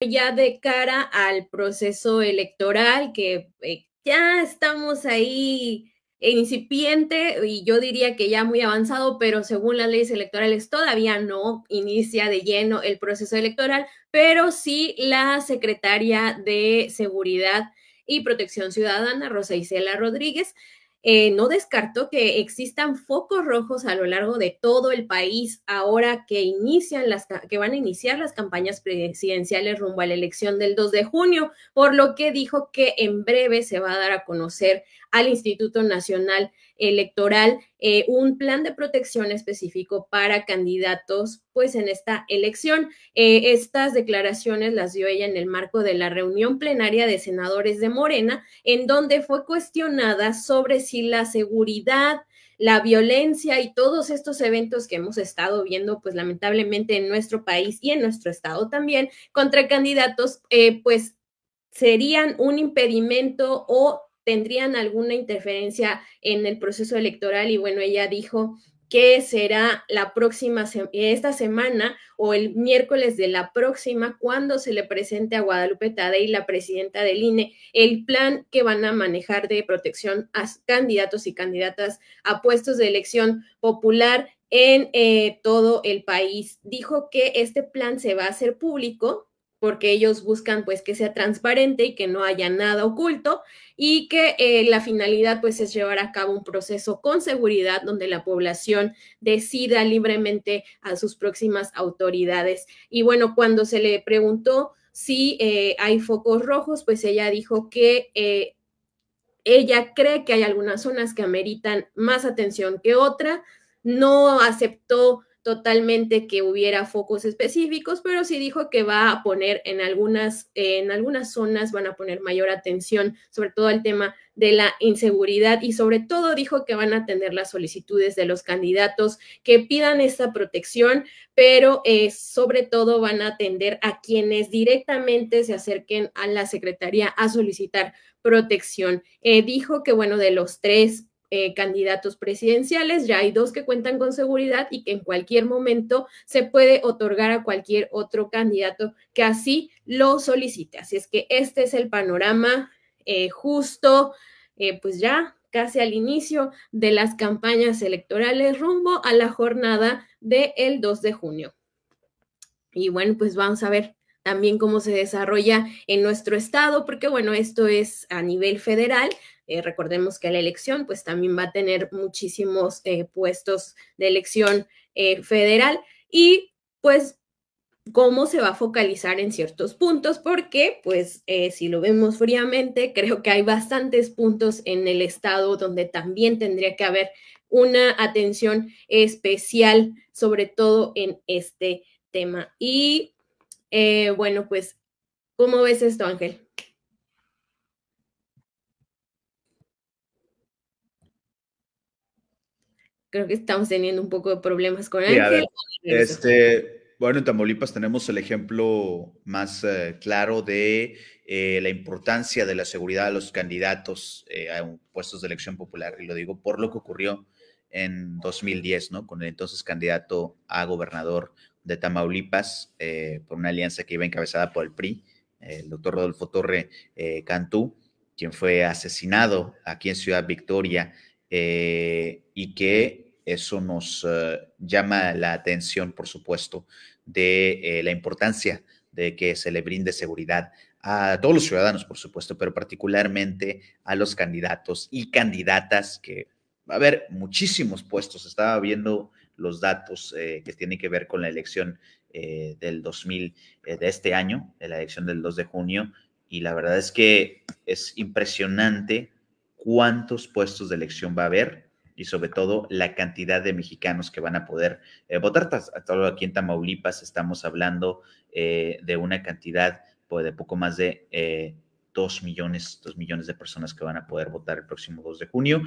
ya de cara al proceso electoral que eh, ya estamos ahí incipiente y yo diría que ya muy avanzado, pero según las leyes electorales todavía no inicia de lleno el proceso electoral, pero sí la secretaria de Seguridad y Protección Ciudadana, Rosa Isela Rodríguez, eh, no descartó que existan focos rojos a lo largo de todo el país ahora que, inician las, que van a iniciar las campañas presidenciales rumbo a la elección del 2 de junio, por lo que dijo que en breve se va a dar a conocer al Instituto Nacional Electoral eh, un plan de protección específico para candidatos, pues en esta elección. Eh, estas declaraciones las dio ella en el marco de la reunión plenaria de senadores de Morena, en donde fue cuestionada sobre si la seguridad la violencia y todos estos eventos que hemos estado viendo, pues lamentablemente en nuestro país y en nuestro estado también, contra candidatos, eh, pues serían un impedimento o tendrían alguna interferencia en el proceso electoral y bueno, ella dijo que será la próxima, esta semana o el miércoles de la próxima, cuando se le presente a Guadalupe y la presidenta del INE, el plan que van a manejar de protección a candidatos y candidatas a puestos de elección popular en eh, todo el país. Dijo que este plan se va a hacer público porque ellos buscan pues que sea transparente y que no haya nada oculto y que eh, la finalidad pues es llevar a cabo un proceso con seguridad donde la población decida libremente a sus próximas autoridades. Y bueno, cuando se le preguntó si eh, hay focos rojos, pues ella dijo que eh, ella cree que hay algunas zonas que ameritan más atención que otra, no aceptó totalmente que hubiera focos específicos, pero sí dijo que va a poner en algunas, en algunas zonas, van a poner mayor atención, sobre todo al tema de la inseguridad y sobre todo dijo que van a atender las solicitudes de los candidatos que pidan esta protección, pero eh, sobre todo van a atender a quienes directamente se acerquen a la Secretaría a solicitar protección. Eh, dijo que, bueno, de los tres eh, candidatos presidenciales, ya hay dos que cuentan con seguridad y que en cualquier momento se puede otorgar a cualquier otro candidato que así lo solicite. Así es que este es el panorama eh, justo, eh, pues ya casi al inicio de las campañas electorales rumbo a la jornada del 2 de junio. Y bueno, pues vamos a ver también cómo se desarrolla en nuestro estado, porque bueno, esto es a nivel federal. Eh, recordemos que la elección pues también va a tener muchísimos eh, puestos de elección eh, federal y pues cómo se va a focalizar en ciertos puntos, porque pues si lo vemos fríamente, creo que hay bastantes puntos en el estado donde también tendría que haber una atención especial, sobre todo en este tema. Y eh, bueno, pues, ¿cómo ves esto, Ángel? Creo que estamos teniendo un poco de problemas con Ángel. este, bueno, en Tamaulipas tenemos el ejemplo más eh, claro de eh, la importancia de la seguridad a los candidatos a puestos de elección popular, y lo digo por lo que ocurrió en 2010, ¿no? Con el entonces candidato a gobernador de Tamaulipas eh, por una alianza que iba encabezada por el PRI, el doctor Rodolfo Torre eh, Cantú, quien fue asesinado aquí en Ciudad Victoria eh, y que eso nos llama la atención, por supuesto, de la importancia de que se le brinde seguridad a todos los ciudadanos, por supuesto, pero particularmente a los candidatos y candidatas que, a haber muchísimos puestos. Estaba viendo los datos eh, que tienen que ver con la elección eh, del 2000, eh, de este año, de la elección del 2 de junio, y la verdad es que es impresionante cuántos puestos de elección va a haber y sobre todo la cantidad de mexicanos que van a poder votar. Aquí en Tamaulipas estamos hablando de una cantidad pues, de poco más de... 2 millones, 2 millones de personas que van a poder votar el próximo 2 de junio.